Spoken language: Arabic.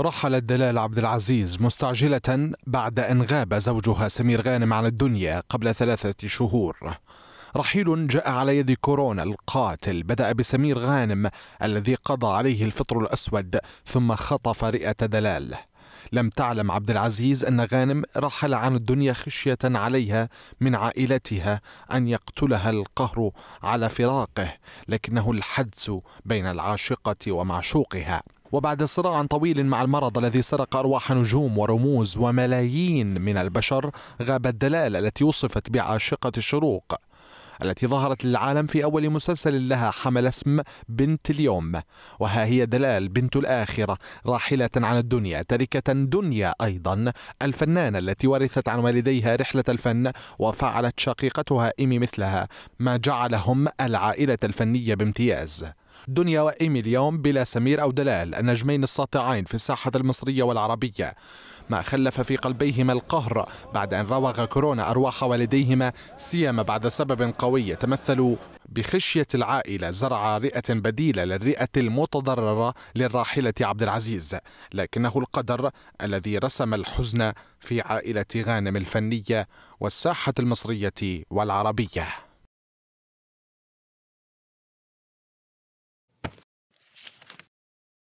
رحلت دلال عبد العزيز مستعجلة بعد أن غاب زوجها سمير غانم عن الدنيا قبل ثلاثة شهور رحيل جاء على يد كورونا القاتل بدأ بسمير غانم الذي قضى عليه الفطر الأسود ثم خطف رئة دلال لم تعلم عبد العزيز أن غانم رحل عن الدنيا خشية عليها من عائلتها أن يقتلها القهر على فراقه لكنه الحدس بين العاشقة ومعشوقها وبعد صراع طويل مع المرض الذي سرق أرواح نجوم ورموز وملايين من البشر غابت دلال التي وصفت بعاشقة الشروق التي ظهرت للعالم في أول مسلسل لها حمل اسم بنت اليوم وها هي دلال بنت الآخرة راحلة عن الدنيا تركه دنيا أيضا الفنانة التي ورثت عن والديها رحلة الفن وفعلت شقيقتها إيمي مثلها ما جعلهم العائلة الفنية بامتياز دنيا وإيمي اليوم بلا سمير أو دلال النجمين الساطعين في الساحة المصرية والعربية ما خلف في قلبيهما القهر بعد أن راوغ كورونا أرواح والديهما سيما بعد سبب قوي تمثل بخشية العائلة زرع رئة بديلة للرئة المتضررة للراحلة عبد العزيز لكنه القدر الذي رسم الحزن في عائلة غانم الفنية والساحة المصرية والعربية